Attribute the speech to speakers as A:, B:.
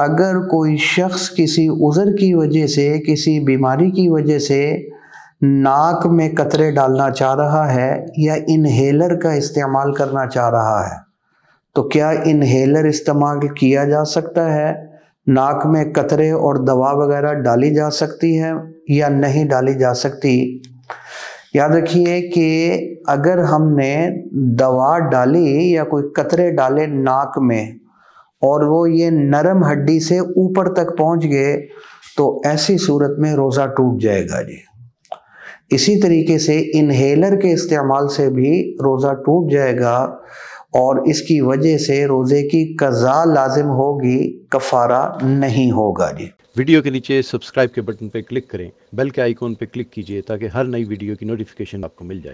A: अगर कोई शख्स किसी उज़र की वजह से किसी बीमारी की वजह से नाक में कतरे डालना चाह रहा है या इन्हेलर का इस्तेमाल करना चाह रहा है तो क्या इन्हेलर इस्तेमाल किया जा सकता है नाक में कतरे और दवा वगैरह डाली जा सकती है या नहीं डाली जा सकती याद रखिए कि अगर हमने दवा डाली या कोई कतरे डाले नाक में और वो ये नरम हड्डी से ऊपर तक पहुंच गए तो ऐसी सूरत में रोज़ा टूट जाएगा जी इसी तरीके से इन्हेलर के इस्तेमाल से भी रोज़ा टूट जाएगा और इसकी वजह से रोज़े की कज़ा लाजिम होगी कफारा नहीं होगा जी
B: वीडियो के नीचे सब्सक्राइब के बटन पर क्लिक करें बेल के आइकॉन पर क्लिक कीजिए ताकि हर नई वीडियो की नोटिफिकेशन आपको मिल जाए